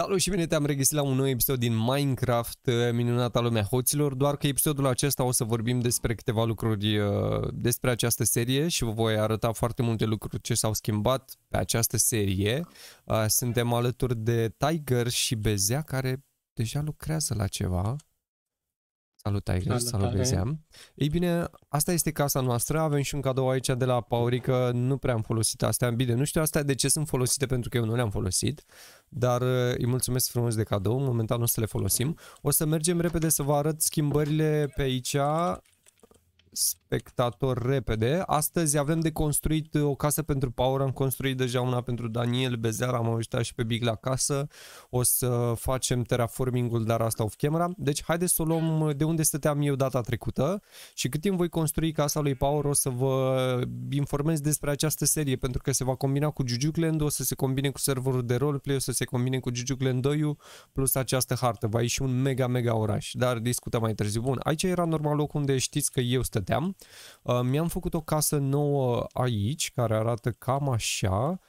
Salut și bine te-am regăsit la un nou episod din Minecraft, eh, minunata lumea hoților, doar că episodul acesta o să vorbim despre câteva lucruri eh, despre această serie și vă voi arăta foarte multe lucruri ce s-au schimbat pe această serie. Eh, suntem alături de Tiger și Bezea care deja lucrează la ceva. Salut, Tiger! Salut, Salut Ei bine, asta este casa noastră. Avem și un cadou aici de la Paurică. Nu prea am folosit astea. Bine, nu știu astea de ce sunt folosite, pentru că eu nu le-am folosit. Dar uh, îi mulțumesc frumos de cadou. Momentan o să le folosim. O să mergem repede să vă arăt schimbările pe aici spectator repede. Astăzi avem de construit uh, o casă pentru Power, am construit deja una pentru Daniel Bezear, am ajutat și pe Big la casă. O să facem terraforming-ul, dar asta off camera. Deci haideți să o luăm uh, de unde stăteam eu data trecută și cât timp voi construi casa lui Power o să vă informez despre această serie pentru că se va combina cu Jujucland, o să se combine cu serverul de roleplay, o să se combine cu Jujucland 2 plus această hartă. Va ieși un mega mega oraș, dar discutăm mai târziu. Bun, aici era normal loc unde știți că eu stăteam stăteam. Uh, mi-am făcut o casă nouă aici, care arată cam așa.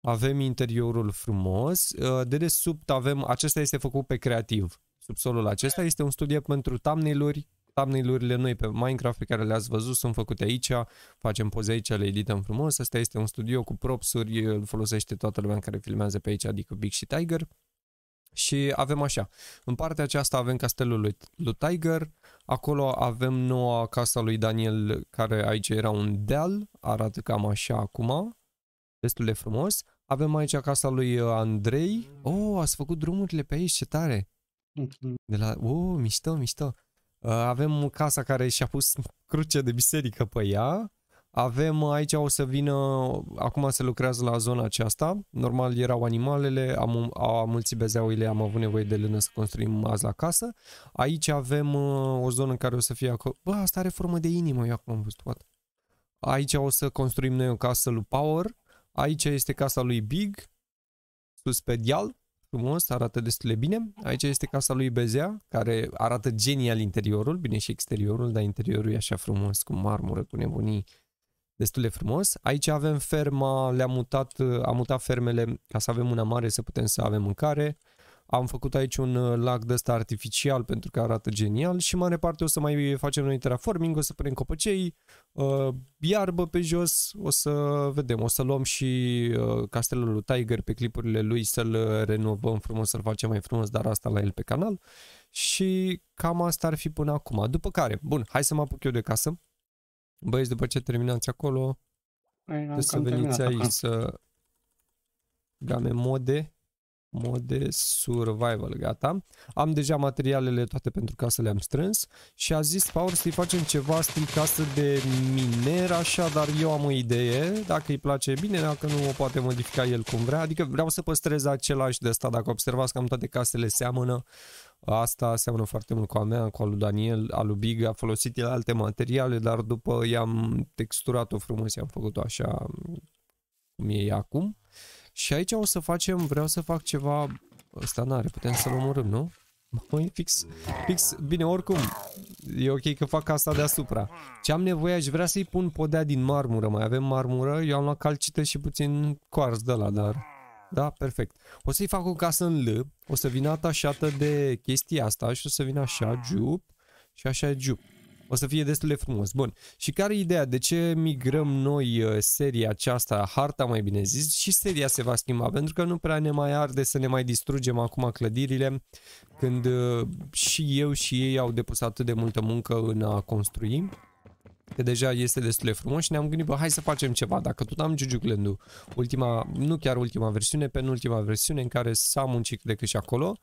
Avem interiorul frumos. Uh, de desubt avem, acesta este făcut pe creativ. Subsolul acesta este un studio pentru thumbnail-uri. Thumbnail-urile noi pe Minecraft pe care le-ați văzut sunt făcute aici. Facem poze aici, le edităm frumos. Asta este un studio cu propsuri, îl folosește toată lumea care filmează pe aici, adică Big și Tiger. Și avem așa, în partea aceasta avem castelul lui, lui Tiger, acolo avem noua casa lui Daniel, care aici era un deal, arată cam așa acum, destul de frumos. Avem aici casa lui uh, Andrei. Oh, ați făcut drumurile pe aici, ce tare! De la... Oh, mișto, mișto! Uh, avem casa care și-a pus cruce de biserică pe ea. Avem aici o să vină, acum se lucrează la zona aceasta, normal erau animalele, am, a mulții bezeauile, am avut nevoie de lână să construim azi la casă. Aici avem uh, o zonă în care o să fie acolo, bă, asta are formă de inimă, eu acum am văzut, toată. Aici o să construim noi o casă lui Power, aici este casa lui Big, sus pe deal, frumos, arată destul de bine. Aici este casa lui Bezea, care arată genial interiorul, bine și exteriorul, dar interiorul e așa frumos, cu marmură, cu nebunii destul de frumos. Aici avem ferma, le-am mutat, am mutat fermele ca să avem una mare, să putem să avem mâncare. Am făcut aici un uh, lac de ăsta artificial pentru că arată genial și mare parte o să mai facem noi terraforming, o să punem copăcei, uh, iarbă pe jos, o să vedem, o să luăm și uh, castelul lui Tiger pe clipurile lui să-l renovăm frumos, să-l facem mai frumos, dar asta la el pe canal și cam asta ar fi până acum. După care, bun, hai să mă apuc eu de casă Băieți, după ce terminați acolo, Ei, păi, să veniți aici să game mode, mode survival, gata. Am deja materialele toate pentru ca să le-am strâns și a zis Paul, să-i facem ceva stil casă de miner, așa, dar eu am o idee, dacă îi place bine, dacă nu o poate modifica el cum vrea, adică vreau să păstrez același de asta, dacă observați că am toate casele seamănă, Asta seamănă foarte mult cu a mea, cu a lui Daniel, a lui Big, a folosit el alte materiale, dar după i-am texturat-o frumos, i-am făcut-o așa cum e acum. Și aici o să facem, vreau să fac ceva, ăsta n-are, putem să-l omorâm, nu? Măi, fix, fix, bine, oricum, e ok că fac asta deasupra. Ce am nevoie, aș vrea să-i pun podea din marmură, mai avem marmură, eu am luat calcită și puțin coarz de la, dar... Da? Perfect. O să-i fac o casă în L, o să vină atașată de chestia asta și o să vină așa, jup, ah. și așa, jup. O să fie destul de frumos. Bun. Și care e ideea? De ce migrăm noi uh, seria aceasta, harta mai bine zis, și seria se va schimba? Pentru că nu prea ne mai arde să ne mai distrugem acum clădirile când uh, și eu și ei au depus atât de multă muncă în a construi. Că deja este destul de frumos și ne-am gândit, bă, hai să facem ceva. Dacă tot am Juju Glendu, ultima, nu chiar ultima versiune, penultima versiune în care s-a muncit de și acolo,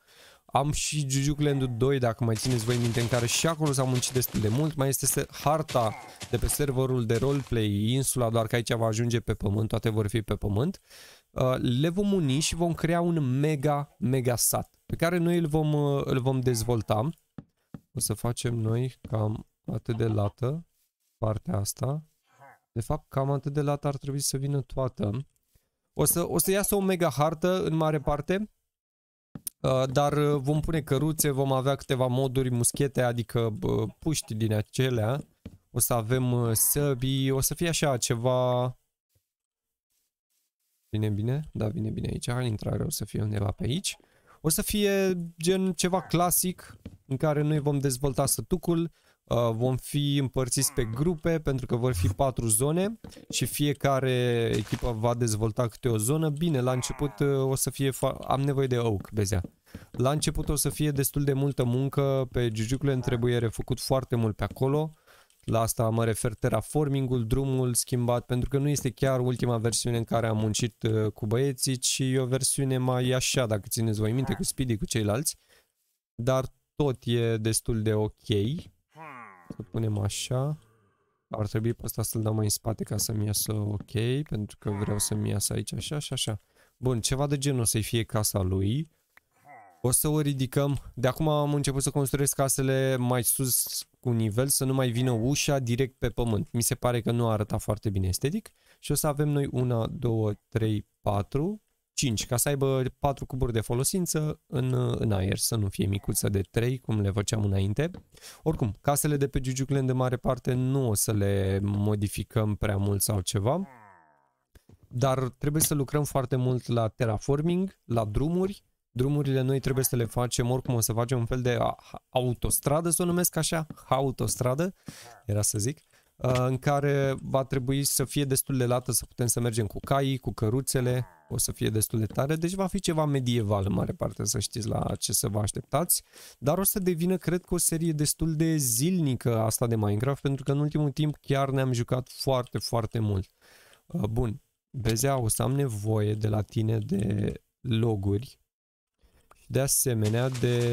am și Juju Glendu 2, dacă mai țineți voi minte, în care și acolo s-a muncit destul de mult. Mai este harta de pe serverul de roleplay, insula, doar că aici va ajunge pe pământ, toate vor fi pe pământ. Uh, le vom uni și vom crea un mega, mega sat, pe care noi îl vom, uh, îl vom dezvolta. O să facem noi cam atât de lată partea asta. De fapt, cam atât de lat ar trebui să vină toată. O să, o să iasă o mega hartă în mare parte, uh, dar uh, vom pune căruțe, vom avea câteva moduri, muschete, adică puști din acelea. O să avem uh, săbi, o să fie așa ceva... Bine, bine? Da, bine, bine aici. intrare o să fie undeva pe aici. O să fie gen ceva clasic în care noi vom dezvolta sătucul, Uh, vom fi împărțiți pe grupe pentru că vor fi patru zone și fiecare echipă va dezvolta câte o zonă. Bine, la început uh, o să fie... Fa- am nevoie de oak, bezea. La început o să fie destul de multă muncă pe Giugiuclen, trebuie refăcut foarte mult pe acolo. La asta mă refer terraforming-ul, drumul schimbat, pentru că nu este chiar ultima versiune în care am muncit uh, cu băieții, ci e o versiune mai așa, dacă țineți voi minte, cu Speedy, cu ceilalți. Dar tot e destul de ok să punem așa. Ar trebui pe ăsta să-l dau mai în spate ca să-mi iasă ok, pentru că vreau să-mi iasă aici așa și așa. Bun, ceva de genul să-i fie casa lui. O să o ridicăm. De acum am început să construiesc casele mai sus cu nivel, să nu mai vină ușa direct pe pământ. Mi se pare că nu arăta foarte bine estetic. Și o să avem noi una, două, trei, patru 5, ca să aibă 4 cuburi de folosință în, în aer, să nu fie micuță de 3, cum le făceam înainte. Oricum, casele de pe Jujucland, de mare parte, nu o să le modificăm prea mult sau ceva, dar trebuie să lucrăm foarte mult la terraforming, la drumuri, drumurile noi trebuie să le facem, oricum o să facem un fel de autostradă, să o numesc așa, autostradă, era să zic, uh, în care va trebui să fie destul de lată să putem să mergem cu caii, cu căruțele, o să fie destul de tare, deci va fi ceva medieval în mare parte, să știți la ce să vă așteptați, dar o să devină, cred că, o serie destul de zilnică asta de Minecraft, pentru că în ultimul timp chiar ne-am jucat foarte, foarte mult. Uh, bun, Bezea, o să am nevoie de la tine de loguri și de asemenea de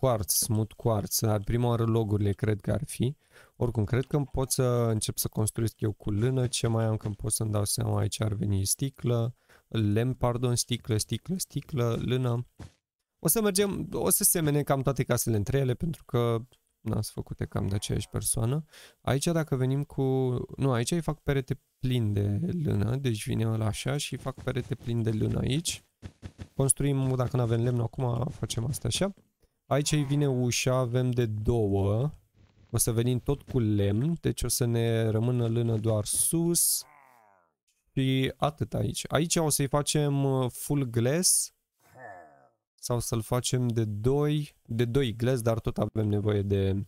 quartz, smooth quartz, ar prima oară logurile cred că ar fi. Oricum, cred că îmi pot să încep să construiesc eu cu lână, ce mai am când pot să-mi dau seama aici ar veni sticlă, lemn, pardon, sticlă, sticlă, sticlă, lână. O să mergem, o să semene cam toate casele între ele, pentru că n-am făcute cam de aceeași persoană. Aici dacă venim cu... Nu, aici îi fac perete plin de lână, deci vine ăla așa și fac perete plin de lână aici. Construim, dacă nu avem lemn acum, facem asta așa. Aici îi vine ușa, avem de două, o să venim tot cu lemn, deci o să ne rămână lână doar sus. Și atât aici. Aici o să-i facem uh, full glass sau să-l facem de 2, de 2 glass, dar tot avem nevoie de,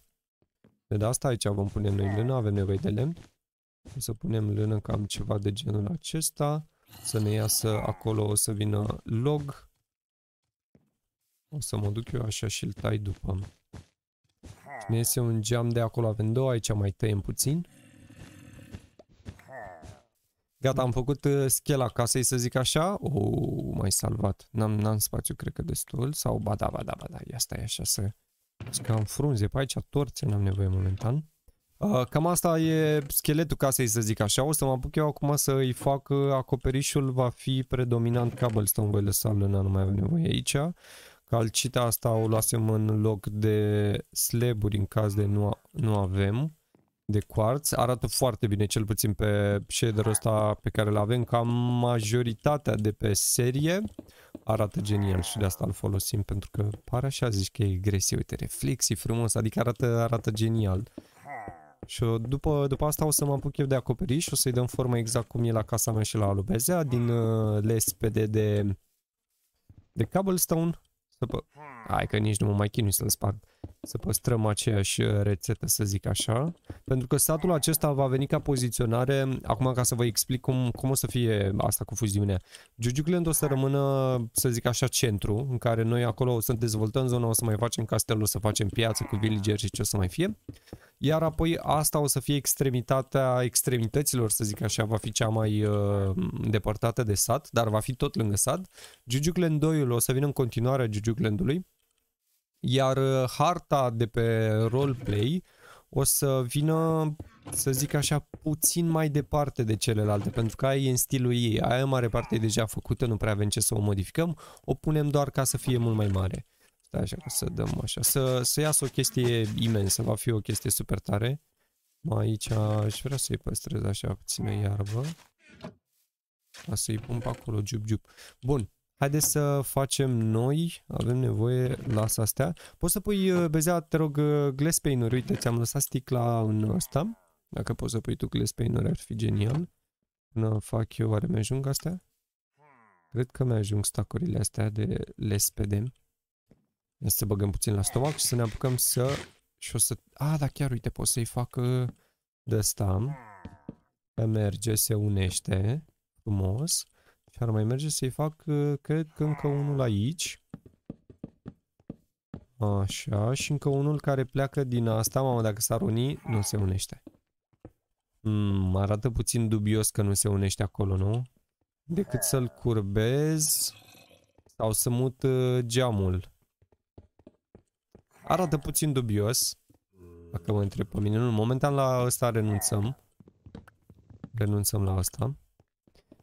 de asta. Aici vom pune noi lână, avem nevoie de lemn. O să punem lână cam ceva de genul acesta. Să ne iasă acolo, o să vină log. O să mă duc eu așa și îl tai după. Ne iese un geam de acolo, avem două, aici mai tăiem puțin. Gata, am făcut uh, schela casei, să zic așa. O, oh, mai salvat. N-am, n-am spațiu, cred că destul. Sau, ba da, ba da, ba da, ia stai așa să... Că am frunze pe aici, torțe n-am nevoie momentan. Uh, cam asta e scheletul casei, să zic așa. O să mă apuc eu acum să îi fac uh, acoperișul, va fi predominant cobblestone, voi lăsa lână, nu mai avem nevoie aici. Calcita asta o luasem în loc de sleburi în caz de nu, nu avem de quartz. Arată foarte bine, cel puțin pe shader ăsta pe care îl avem. Cam majoritatea de pe serie arată genial și de asta îl folosim pentru că pare așa, zici că e gresie, uite, reflexii frumos, adică arată, arată genial. Și după, după asta o să mă apuc eu de acoperiș, o să-i dăm formă exact cum e la casa mea și la alubezea, din uh, lespede de, de cobblestone să pă... Hai că nici nu mă mai chinui să-l sparg. Să păstrăm aceeași uh, rețetă, să zic așa. Pentru că satul acesta va veni ca poziționare, acum ca să vă explic cum, cum o să fie asta cu fuziunea. Giugiucland o să rămână, să zic așa, centru, în care noi acolo o să dezvoltăm zona, o să mai facem castelul, o să facem piață cu villager și ce o să mai fie iar apoi asta o să fie extremitatea extremităților, să zic așa, va fi cea mai uh, depărtată de sat, dar va fi tot lângă sat. Jujucland 2 o să vină în continuare a Jujuclandului, iar uh, harta de pe roleplay o să vină, să zic așa, puțin mai departe de celelalte, pentru că aia e în stilul ei, aia mare parte e deja făcută, nu prea avem ce să o modificăm, o punem doar ca să fie mult mai mare. Da, așa că să dăm așa. Să, să iasă o chestie imensă, va fi o chestie super tare. Aici aș vrea să-i păstrez așa puțină iarbă. Ca să-i pun pe acolo, jup, jup. Bun, haideți să facem noi, avem nevoie, la astea. Poți să pui, uh, Bezea, te rog, uh, glass painter. uite, ți-am lăsat sticla în ăsta. Dacă poți să pui tu glass painter, ar fi genial. Până fac eu, oare mi-ajung astea? Cred că mi-ajung stacurile astea de lespede. Să băgăm puțin la stomac și să ne apucăm să... Și o să... A, da, chiar, uite, pot să-i fac uh, de ăsta. Că merge, se unește frumos. Și ar mai merge să-i fac, uh, cred că încă unul aici. Așa, și încă unul care pleacă din asta. Mamă, dacă s-ar uni, nu se unește. Mm, arată puțin dubios că nu se unește acolo, nu? Decât să-l curbez sau să mut uh, geamul. Arată puțin dubios. Dacă mă întreb pe mine. Nu, momentan la ăsta renunțăm. Renunțăm la asta.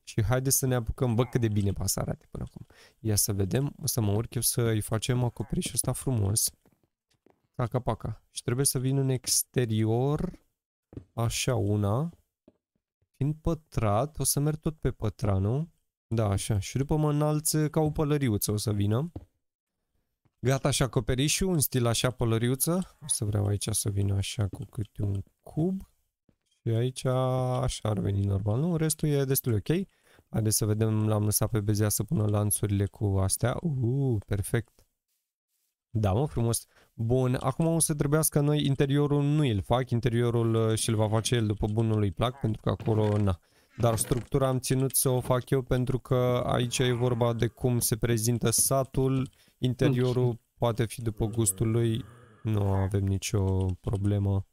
Și haide să ne apucăm. Bă, cât de bine pasă arate până acum. Ia să vedem. O să mă urc eu să-i facem acoperișul ăsta frumos. Paca, paca. Și trebuie să vin în exterior. Așa, una. Fiind pătrat, o să merg tot pe pătranul. Da, așa. Și după mă înalță ca o pălăriuță o să vină. Gata și acoperișul, un stil așa pălăriuță. O să vreau aici să vină așa cu câte un cub. Și aici așa ar veni normal, nu? Restul e destul de ok. Haideți să vedem, l-am lăsat pe bezea să pună lanțurile cu astea. Uuu, perfect. Da, mă, frumos. Bun, acum o să trebuiască noi interiorul nu îl fac, interiorul uh, și-l va face el după bunul lui plac, pentru că acolo, na. Dar structura am ținut să o fac eu pentru că aici e vorba de cum se prezintă satul Interiorul poate fi după gustul lui, nu avem nicio problemă.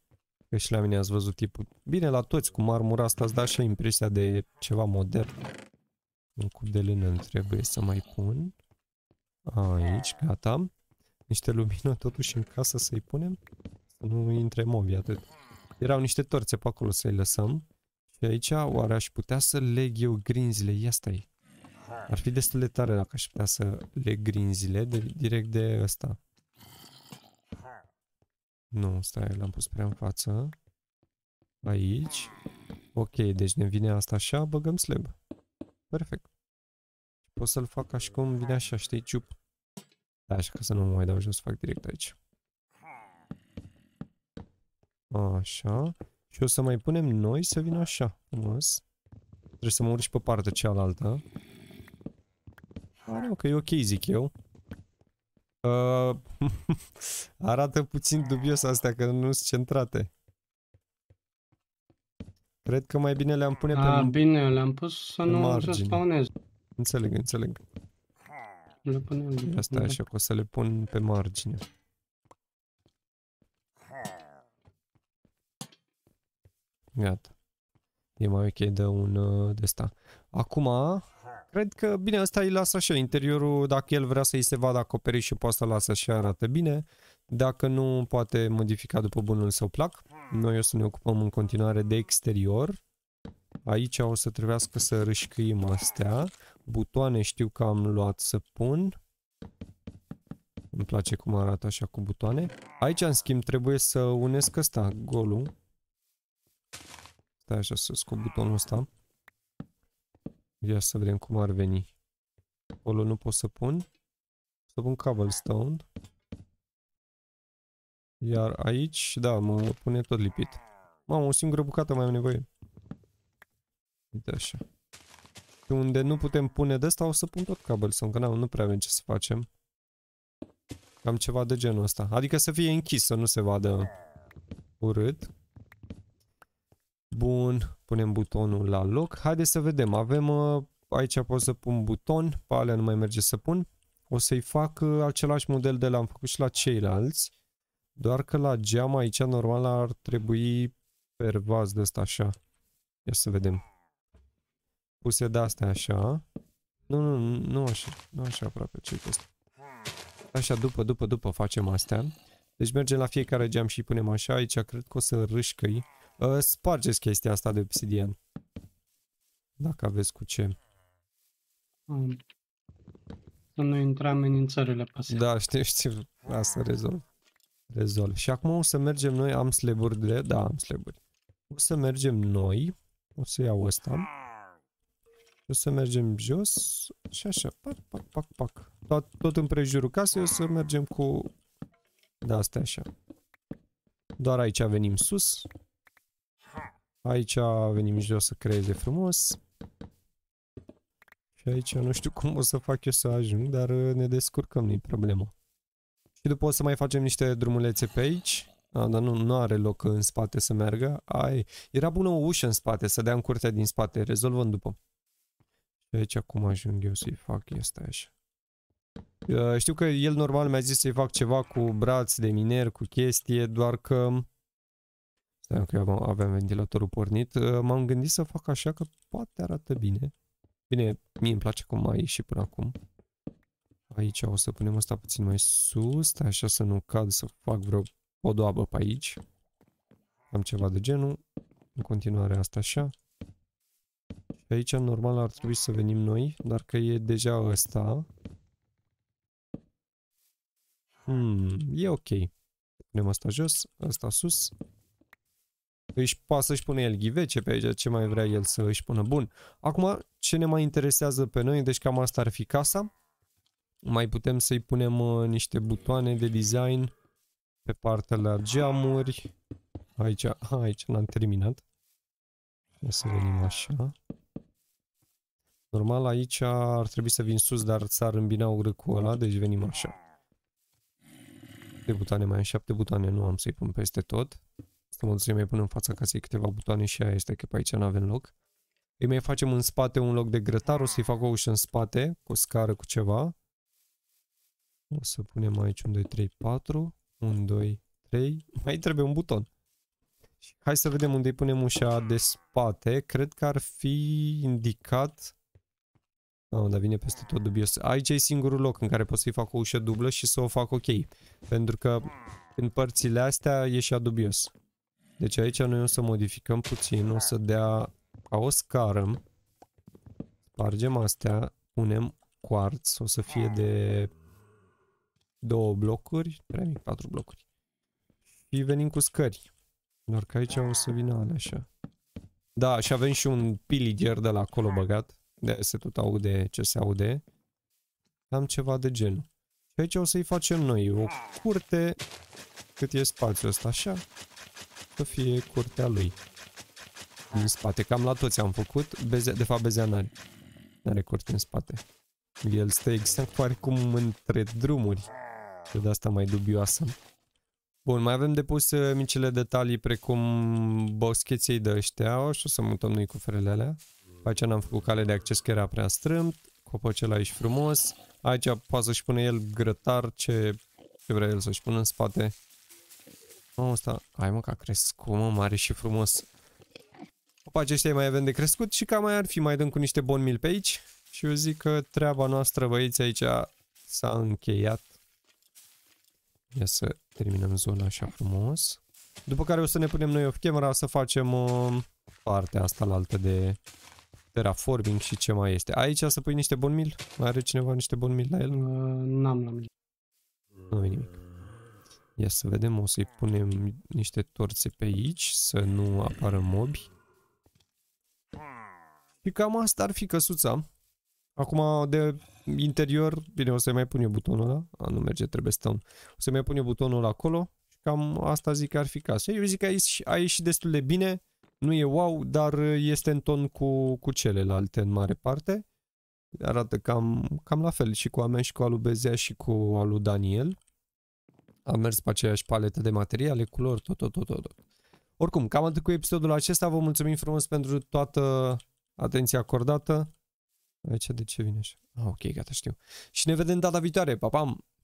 Că și la mine ați văzut tipul. Bine, la toți cu marmura asta îți da și impresia de ceva modern. Un cup de lână îmi trebuie să mai pun. Aici, gata. Niște lumină totuși în casă să-i punem. Să nu intre mobi atât. Erau niște torțe pe acolo să-i lăsăm. Și aici oare aș putea să leg eu grinzile? Ia stai. Ar fi destul de tare dacă aș putea să le grinzile de, direct de ăsta. Nu, stai, l-am pus prea în față. Aici. Ok, deci ne vine asta așa, băgăm slab. Perfect. Pot să-l fac ca și cum vine așa, știi, ciup. Da, așa că să nu mă mai dau jos, fac direct aici. Așa. Și o să mai punem noi să vină așa, frumos. Trebuie să mă urci pe partea cealaltă. Are, că e ok, zic eu. Uh, arată puțin dubios astea, că nu sunt centrate. Cred că mai bine le-am pune pe... A, ah, bine, le-am pus să nu se spawneze. Înțeleg, înțeleg. Le punem bine. Păi asta așa, că o să le pun pe margine. Gata. E mai ok de un uh, de asta. Acum, Cred că, bine, ăsta îi lasă așa interiorul, dacă el vrea să-i se vadă acoperit și poate să lasă și arată bine. Dacă nu, poate modifica după bunul său plac. Noi o să ne ocupăm în continuare de exterior. Aici o să trebuiască să râșcăim astea. Butoane știu că am luat să pun. Îmi place cum arată așa cu butoane. Aici, în schimb, trebuie să unesc ăsta, golul. Stai așa să scot butonul ăsta. Ia să vedem cum ar veni. Acolo nu pot să pun. Să pun cobblestone. Iar aici, da, mă pune tot lipit. Mamă, o singură bucată mai am nevoie. Uite așa. Și unde nu putem pune de asta, o să pun tot cobblestone, că nu prea avem ce să facem. Cam ceva de genul ăsta. Adică să fie închis, să nu se vadă urât. Bun, punem butonul la loc. Haideți să vedem, avem, uh, aici pot să pun buton, pe alea nu mai merge să pun. O să-i fac uh, același model de l-am făcut și la ceilalți, doar că la geam aici normal ar trebui pervaz de asta așa. Ia să vedem. Puse de astea așa. Nu, nu, nu așa, nu așa aproape, ce este. Așa, după, după, după facem astea. Deci mergem la fiecare geam și punem așa. Aici cred că o să râșcăi. Uh, spargeți chestia asta de obsidian. Dacă aveți cu ce. Să nu intra amenințările pasive. Da, știu, știu. Asta rezolv. Rezolv. Și acum o să mergem noi, am sleburi de... Da, am sleburi. O să mergem noi. O să iau ăsta. O să mergem jos și așa, pac, pac, pac, pac. Tot, tot împrejurul casei o să mergem cu... Da, asta așa. Doar aici venim sus. Aici venim jos să creeze frumos. Și aici nu știu cum o să fac eu să ajung, dar uh, ne descurcăm, nu-i problemă. Și după o să mai facem niște drumulețe pe aici. A, dar nu, nu are loc în spate să meargă. Ai, era bună o ușă în spate, să dea în curtea din spate. rezolvând după. Și aici cum ajung eu să-i fac asta așa. Uh, știu că el normal mi-a zis să-i fac ceva cu braț de miner, cu chestie, doar că Stai că eu aveam ventilatorul pornit. Uh, m-am gândit să fac așa că poate arată bine. Bine, mie îmi place cum mai și până acum. Aici o să punem asta puțin mai sus, stai așa să nu cad, să fac vreo podoabă pe aici. Am ceva de genul. În continuare asta așa. Și aici normal ar trebui să venim noi, dar că e deja ăsta. Hmm, e ok. Punem asta jos, asta sus își poate să-și pune el ghivece pe aici, ce mai vrea el să își pună. Bun, acum ce ne mai interesează pe noi, deci cam asta ar fi casa. Mai putem să-i punem uh, niște butoane de design pe partea la geamuri. Aici, aici l-am terminat. O să venim așa. Normal aici ar trebui să vin sus, dar s-ar îmbina o cu ăla, deci venim așa. 7 butoane, mai am 7 butoane, nu am să-i pun peste tot. Să mă duc să-i mai pun în fața casei câteva butoane și aia este că pe aici nu avem loc. Îi mai facem în spate un loc de grătar, o să-i fac o ușă în spate, cu o scară, cu ceva. O să punem aici un 2, 3, 4, 1, 2, 3, mai trebuie un buton. Hai să vedem unde îi punem ușa de spate. Cred că ar fi indicat... Oh, dar vine peste tot dubios. Aici e singurul loc în care pot să-i fac o ușă dublă și să o fac ok. Pentru că în părțile astea e și dubios. Deci aici noi o să modificăm puțin, o să dea ca o scară. Spargem astea, punem quartz, o să fie de două blocuri, 3, 4 blocuri. Și venim cu scări. Doar că aici o să vină alea așa. Da, și avem și un pillager de la acolo băgat. De se tot aude ce se aude. Am ceva de genul. Și aici o să-i facem noi o curte cât e spațiul ăsta, așa să fie curtea lui. în spate. Cam la toți am făcut. Beze... De fapt, Bezea n-are. N-are curte în spate. El stă exact cum între drumuri. De asta mai dubioasă. Bun, mai avem depus micile detalii precum boscheții de ăștia. Și o să mutăm noi cuferele alea. Aici n-am făcut cale de acces că era prea strâmt. copacul aici frumos. Aici poate să-și pune el grătar ce, ce vrea el să-și pună în spate. Mă, ăsta... Hai mă, că a crescut, mă, mare și frumos. Opa, aceștia mai avem de crescut și cam mai ar fi. Mai dăm cu niște bon mil pe aici. Și eu zic că treaba noastră, băieți, aici s-a încheiat. Ia să terminăm zona așa frumos. După care o să ne punem noi off-camera să facem uh, partea asta la altă de terraforming și ce mai este. Aici să pui niște bon mil? Mai are cineva niște bon mil la el? Uh, N-am la mil. Nu nimic. Ia să vedem, o să-i punem niște torțe pe aici, să nu apară mobi. Și cam asta ar fi căsuța. Acum, de interior, bine, o să mai pun eu butonul ăla. A, nu merge, trebuie stăm. O să mai pun eu butonul acolo și cam asta zic că ar fi casă. Eu zic că aici a ieșit destul de bine. Nu e wow, dar este în ton cu, cu celelalte în mare parte. Arată cam, cam la fel și cu a mea și cu alu Bezea și cu alu Daniel am mers pe aceeași paletă de materiale, culori, tot, tot, tot, tot. tot. Oricum, cam atât cu episodul acesta. Vă mulțumim frumos pentru toată atenția acordată. Aici de ce vine așa? Ah, ok, gata, știu. Și ne vedem data viitoare. Pa, pam!